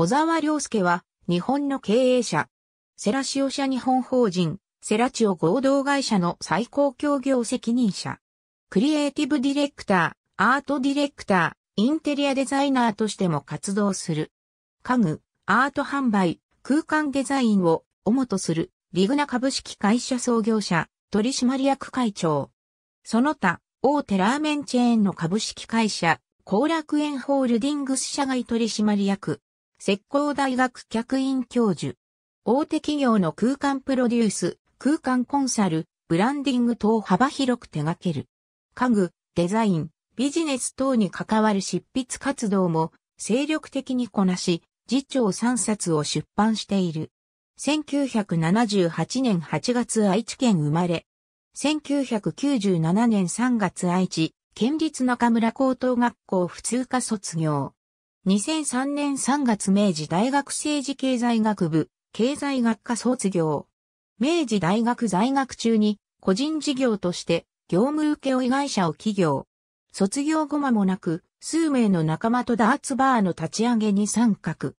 小沢良介は、日本の経営者。セラシオ社日本法人、セラチオ合同会社の最高協業責任者。クリエイティブディレクター、アートディレクター、インテリアデザイナーとしても活動する。家具、アート販売、空間デザインを主とする、リグナ株式会社創業者、取締役会長。その他、大手ラーメンチェーンの株式会社、後楽園ホールディングス社外取締役、石膏大学客員教授。大手企業の空間プロデュース、空間コンサル、ブランディング等幅広く手掛ける。家具、デザイン、ビジネス等に関わる執筆活動も精力的にこなし、次長3冊を出版している。1978年8月愛知県生まれ。1997年3月愛知、県立中村高等学校普通科卒業。2003年3月明治大学政治経済学部、経済学科卒業。明治大学在学中に、個人事業として、業務請負会社を起業。卒業後間もなく、数名の仲間とダーツバーの立ち上げに参画。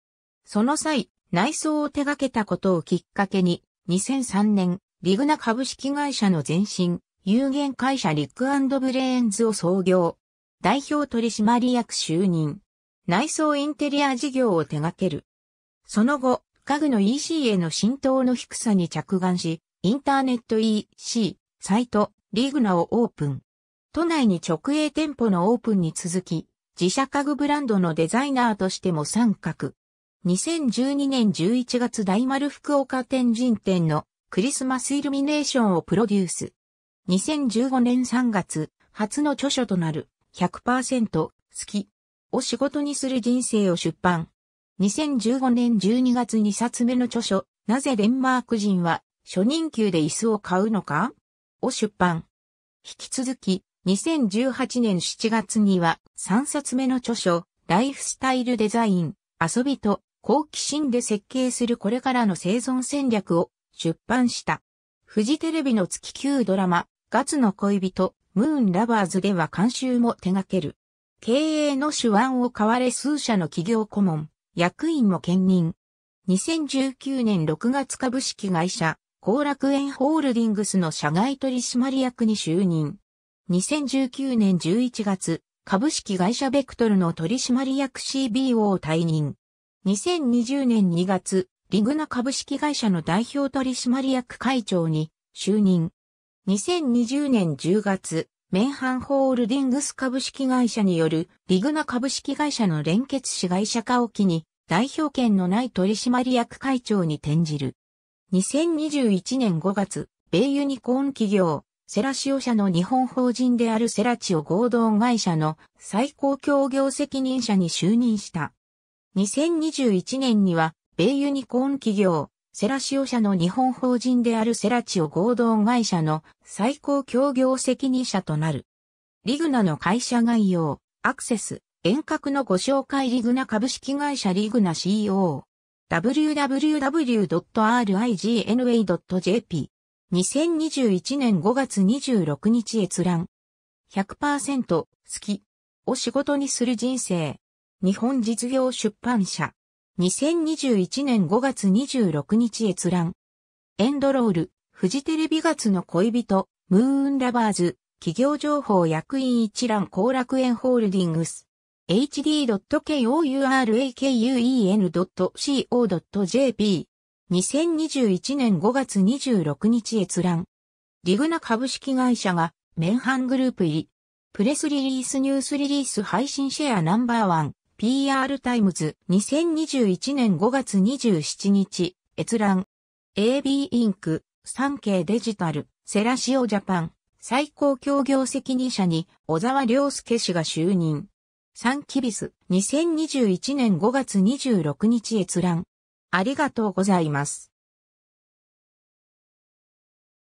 その際、内装を手掛けたことをきっかけに、2003年、リグナ株式会社の前身、有限会社リックブレーンズを創業。代表取締役就任。内装インテリア事業を手掛ける。その後、家具の EC への浸透の低さに着眼し、インターネット EC、サイト、リグナをオープン。都内に直営店舗のオープンに続き、自社家具ブランドのデザイナーとしても参画。2012年11月大丸福岡天神店のクリスマスイルミネーションをプロデュース。2015年3月、初の著書となる100%好きを仕事にする人生を出版。2015年12月2冊目の著書、なぜデンマーク人は初任給で椅子を買うのかを出版。引き続き、2018年7月には3冊目の著書、ライフスタイルデザイン、遊びと好奇心で設計するこれからの生存戦略を出版した。フジテレビの月9ドラマ、ガツの恋人、ムーンラバーズでは監修も手掛ける。経営の手腕を買われ数社の企業顧問、役員も兼任。2019年6月株式会社、後楽園ホールディングスの社外取締役に就任。2019年11月、株式会社ベクトルの取締役 CBO を退任。2020年2月、リグナ株式会社の代表取締役会長に就任。2020年10月、メンハンホールディングス株式会社によるリグナ株式会社の連結子会社化を機に代表権のない取締役会長に転じる。2021年5月、米ユニコーン企業、セラシオ社の日本法人であるセラチオ合同会社の最高協業責任者に就任した。2021年には、米ユニコーン企業、セラシオ社の日本法人であるセラチオ合同会社の最高協業責任者となる。リグナの会社概要、アクセス、遠隔のご紹介リグナ株式会社リグナ CO。w w w r i g n a j p 2021年5月26日閲覧100%好きを仕事にする人生日本実業出版社2021年5月26日閲覧。エンドロール、フジテレビ月の恋人、ムーンラバーズ、企業情報役員一覧後楽園ホールディングス。hd.kouraken.co.jp。2021年5月26日閲覧。リグナ株式会社が、メンハングループ入り。プレスリリースニュースリリース配信シェアナンバーワン。PR タイムズ2021年5月27日閲覧 AB インク産経デジタルセラシオジャパン最高協業責任者に小沢良介氏が就任サンキビス2021年5月26日閲覧ありがとうございます。